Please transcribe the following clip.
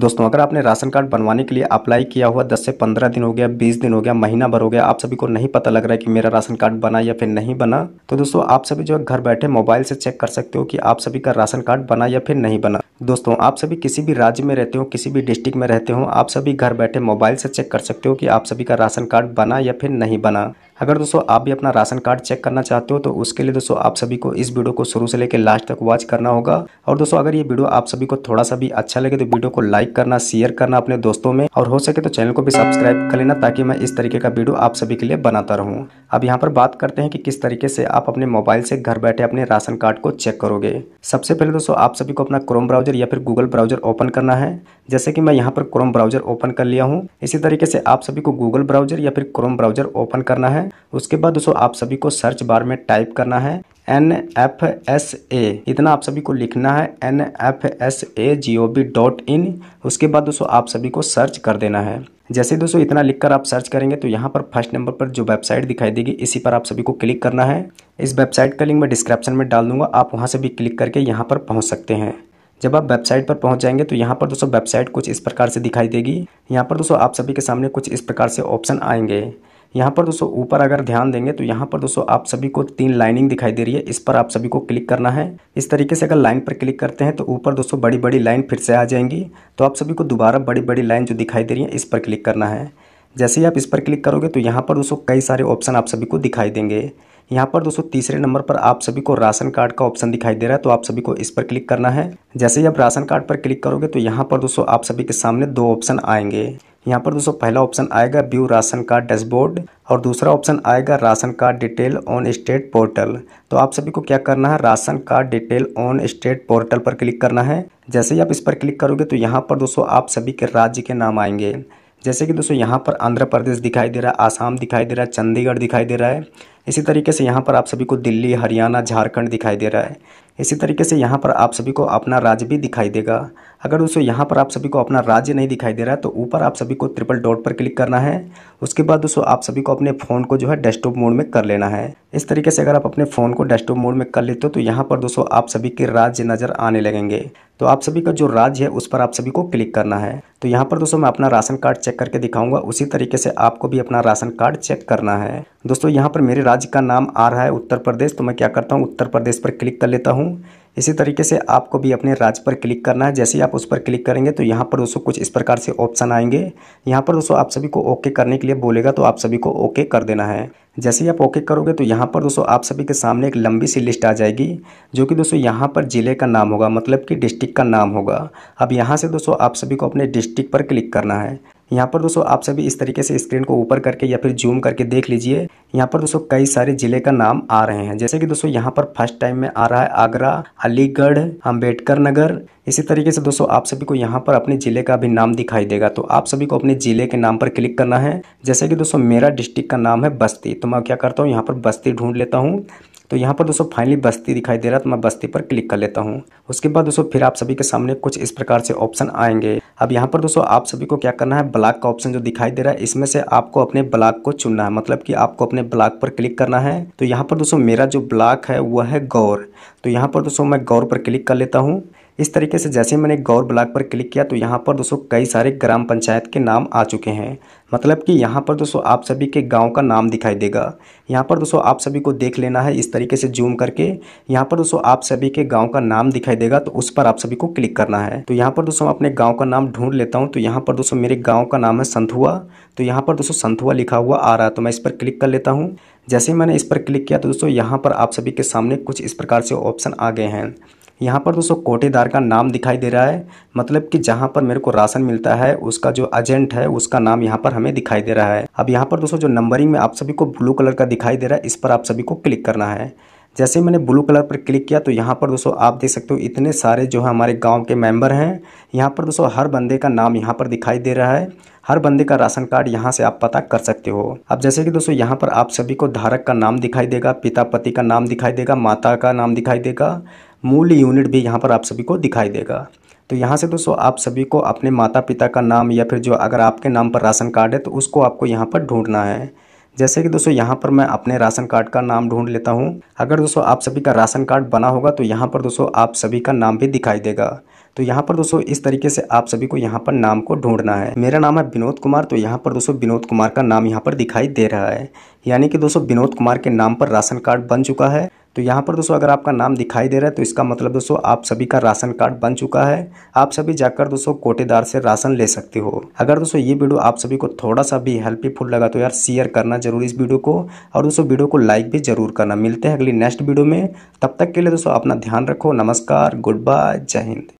दोस्तों अगर आपने राशन कार्ड बनवाने के लिए अप्लाई किया हुआ दस से पंद्रह दिन हो गया बीस दिन हो गया महीना भर हो गया आप सभी को नहीं पता लग रहा है कि मेरा राशन कार्ड बना या फिर नहीं बना तो दोस्तों आप सभी जो है घर बैठे मोबाइल से चेक कर सकते हो कि आप सभी का राशन कार्ड बना या फिर नहीं बना दोस्तों आप सभी किसी भी राज्य में रहते हो किसी भी डिस्ट्रिक्ट में रहते हो आप सभी घर बैठे मोबाइल से चेक कर सकते हो कि आप सभी का राशन कार्ड बना या फिर नहीं बना अगर दोस्तों आप भी अपना राशन कार्ड चेक करना चाहते हो तो उसके लिए दोस्तों आप सभी को इस वीडियो को शुरू से लेकर लास्ट तक वॉच करना होगा और दोस्तों अगर ये वीडियो आप सभी को थोड़ा सा भी अच्छा लगे तो वीडियो को लाइक करना शेयर करना अपने दोस्तों में और हो सके तो चैनल को भी सब्सक्राइब कर लेना ताकि मैं इस तरीके का वीडियो आप सभी के लिए बनाता रहूँ अब यहाँ पर बात करते हैं कि किस तरीके से आप अपने मोबाइल से घर बैठे अपने राशन कार्ड को चेक करोगे सबसे पहले दोस्तों आप सभी को अपना क्रोम ब्राउजर या फिर गूगल ब्राउजर ओपन करना है जैसे कि मैं यहाँ पर क्रोम ब्राउजर ओपन कर लिया हूँ इसी तरीके से आप सभी को गूगल ब्राउजर या फिर क्रोम ब्राउजर ओपन करना है उसके बाद दोस्तों आप सभी को सर्च बार में टाइप करना है एन एफ एस ए इतना आप सभी को लिखना है N F S A G O V dot in उसके बाद दोस्तों आप सभी को सर्च कर देना है जैसे दोस्तों इतना लिखकर आप सर्च करेंगे तो यहाँ पर फर्स्ट नंबर पर जो वेबसाइट दिखाई देगी इसी पर आप सभी को क्लिक करना है इस वेबसाइट का लिंक मैं डिस्क्रिप्शन में डाल दूंगा आप वहाँ से भी क्लिक करके यहाँ पर पहुँच सकते हैं जब आप वेबसाइट पर पहुंच जाएंगे तो यहाँ पर दोस्तों वेबसाइट कुछ इस प्रकार से दिखाई देगी यहाँ पर दोस्तों आप सभी के सामने कुछ इस प्रकार से ऑप्शन आएंगे यहाँ पर दोस्तों ऊपर अगर ध्यान देंगे तो यहाँ पर दोस्तों आप सभी को तीन लाइनिंग दिखाई दे रही है इस पर आप सभी को क्लिक करना है इस तरीके से अगर लाइन पर क्लिक करते हैं तो ऊपर दोस्तों बड़ी बड़ी लाइन फिर से आ जाएंगी तो आप सभी को दोबारा बड़ी बड़ी लाइन जो दिखाई दे रही है इस पर क्लिक करना है जैसे ही आप इस पर क्लिक करोगे तो यहाँ पर दोस्तों कई सारे ऑप्शन आप सभी को दिखाई देंगे यहाँ पर दोस्तों तीसरे नंबर पर आप सभी को राशन कार्ड का ऑप्शन दिखाई दे रहा है तो आप सभी को इस पर क्लिक करना है जैसे ही आप राशन कार्ड पर क्लिक करोगे तो यहाँ पर दोस्तों आप सभी के सामने दो ऑप्शन आएंगे यहाँ पर दोस्तों पहला ऑप्शन आएगा व्यू राशन कार्ड डैशबोर्ड और दूसरा ऑप्शन आएगा ration card detail on state portal तो आप सभी को क्या करना है ration card detail on state portal पर क्लिक करना है जैसे ही आप इस पर क्लिक करोगे तो यहाँ पर दोस्तों आप सभी के राज्य के नाम आएंगे जैसे कि दोस्तों यहाँ पर आंध्र प्रदेश दिखाई दे रहा है आसाम दिखाई दे रहा है चंडीगढ़ दिखाई दे रहा है इसी तरीके से यहाँ पर आप सभी को दिल्ली हरियाणा झारखंड दिखाई दे रहा है इसी तरीके से यहाँ पर आप सभी को अपना राज्य भी दिखाई देगा अगर दोस्तों यहाँ पर आप सभी को अपना राज्य नहीं दिखाई दे रहा है तो ऊपर आप सभी को ट्रिपल डॉट पर क्लिक करना है उसके बाद दोस्तों आप सभी को अपने फ़ोन को जो है डेस्कटॉप मोड में कर लेना है इस तरीके से अगर आप अपने फ़ोन को डेस्कटॉप मोड में कर लेते हो तो यहाँ पर दोस्तों आप सभी के राज्य नज़र आने लगेंगे तो आप सभी का जो राज्य है उस पर आप सभी को क्लिक करना है तो यहाँ पर दोस्तों मैं अपना राशन कार्ड चेक करके दिखाऊंगा उसी तरीके से आपको भी अपना राशन कार्ड चेक करना है दोस्तों यहाँ पर मेरे राज्य का नाम आ रहा है उत्तर प्रदेश तो मैं क्या करता हूँ उत्तर प्रदेश पर क्लिक कर लेता हूँ इसी तरीके से आपको भी अपने राज्य पर क्लिक करना है जैसे ही आप उस पर क्लिक करेंगे तो यहाँ पर दोस्तों कुछ इस प्रकार से ऑप्शन आएंगे यहाँ पर दोस्तों आप सभी को ओके करने के लिए बोलेगा तो आप सभी को ओके कर देना है जैसे ही आप ओके करोगे तो यहाँ पर दोस्तों आप सभी के सामने एक लंबी सी लिस्ट आ जाएगी जो कि दोस्तों यहाँ पर ज़िले का नाम होगा मतलब कि डिस्ट्रिक्ट का नाम होगा अब यहाँ से दोस्तों आप सभी को अपने डिस्ट्रिक्ट पर क्लिक करना है यहाँ पर दोस्तों आप सभी इस तरीके से स्क्रीन को ऊपर करके या फिर जूम करके देख लीजिए यहाँ पर दोस्तों कई सारे जिले का नाम आ रहे हैं जैसे कि दोस्तों यहाँ पर फर्स्ट टाइम में आ रहा है आगरा अलीगढ़ अम्बेडकर नगर इसी तरीके से दोस्तों आप सभी को यहाँ पर अपने जिले का भी नाम दिखाई देगा तो आप सभी को अपने जिले के नाम पर क्लिक करना है जैसे कि दोस्तों मेरा डिस्ट्रिक्ट का नाम है बस्ती तो मैं क्या करता हूँ यहाँ पर बस्ती ढूंढ लेता हूँ तो यहाँ पर दोस्तों फाइनली बस्ती दिखाई दे रहा है तो मैं बस्ती पर क्लिक कर लेता हूँ उसके बाद दोस्तों फिर आप सभी के सामने कुछ इस प्रकार से ऑप्शन आएंगे अब यहाँ पर दोस्तों आप सभी को क्या करना है ब्लॉक का ऑप्शन जो दिखाई दे रहा है इसमें से आपको अपने ब्लॉक को चुनना है मतलब कि आपको अपने ब्लॉक पर क्लिक करना है तो यहाँ पर दोस्तों मेरा जो ब्लॉक है वह है गौर तो यहाँ पर दोस्तों मैं गौर पर क्लिक कर लेता हूँ इस तरीके से जैसे मैंने गौर ब्लॉक पर क्लिक किया तो यहाँ पर दोस्तों कई सारे ग्राम पंचायत के नाम आ चुके हैं मतलब कि यहाँ पर दोस्तों आप सभी के गांव का नाम दिखाई देगा यहाँ पर दोस्तों आप सभी को देख लेना है इस तरीके से जूम करके यहाँ पर दोस्तों आप सभी के गांव का नाम दिखाई देगा तो उस पर आप सभी को क्लिक करना है तो यहाँ पर दोस्तों अपने गाँव का नाम ढूंढ लेता हूँ तो यहाँ पर दोस्तों मेरे गाँव का नाम है संथुआ तो यहाँ पर दोस्तों संथुआ लिखा हुआ आ रहा है तो मैं इस पर क्लिक कर लेता हूँ जैसे मैंने इस पर क्लिक किया तो दोस्तों यहाँ पर आप सभी के सामने कुछ इस प्रकार से ऑप्शन आ गए हैं यहाँ पर दोस्तों कोटेदार का नाम दिखाई दे रहा है मतलब कि जहाँ पर मेरे को राशन मिलता है उसका जो एजेंट है उसका नाम यहाँ पर हमें दिखाई दे रहा है अब यहाँ पर दोस्तों जो नंबरिंग में आप सभी को ब्लू कलर का दिखाई दे रहा है इस पर आप सभी को क्लिक करना है जैसे मैंने ब्लू कलर पर क्लिक किया तो यहाँ पर दोस्तों आप देख सकते हो इतने सारे जो है हमारे गांव के मेंबर हैं यहाँ पर दोस्तों हर बंदे का नाम यहाँ पर दिखाई दे रहा है हर बंदे का राशन कार्ड यहाँ से आप पता कर सकते हो अब जैसे कि दोस्तों यहाँ पर आप सभी को धारक का नाम दिखाई देगा पिता पति का नाम दिखाई देगा माता का नाम दिखाई देगा मूल यूनिट भी यहाँ पर आप सभी को दिखाई देगा तो यहाँ से दोस्तों आप सभी को अपने माता पिता का नाम या फिर जो अगर आपके नाम पर राशन कार्ड है तो उसको आपको यहाँ पर ढूंढना है जैसे कि दोस्तों यहाँ पर मैं अपने राशन कार्ड का नाम ढूंढ लेता हूँ अगर दोस्तों आप सभी का राशन कार्ड बना होगा तो यहाँ पर दोस्तों आप सभी का नाम भी दिखाई देगा तो यहाँ पर दोस्तों इस तरीके से आप सभी को यहाँ पर नाम को ढूंढना है मेरा नाम है विनोद कुमार तो यहाँ पर दोस्तों विनोद कुमार का नाम यहाँ पर दिखाई दे रहा है यानी कि दोस्तों विनोद कुमार के नाम पर राशन कार्ड बन चुका है तो यहाँ पर दोस्तों अगर आपका नाम दिखाई दे रहा है तो इसका मतलब दोस्तों आप सभी का राशन कार्ड बन चुका है आप सभी जाकर दोस्तों कोटेदार से राशन ले सकते हो अगर दोस्तों ये वीडियो आप सभी को थोड़ा सा भी हेल्पफुल लगा तो यार शेयर करना जरूर इस वीडियो को और दोस्तों वीडियो को लाइक भी जरूर करना मिलते हैं अगली नेक्स्ट वीडियो में तब तक के लिए दोस्तों अपना ध्यान रखो नमस्कार गुड बाय जय हिंद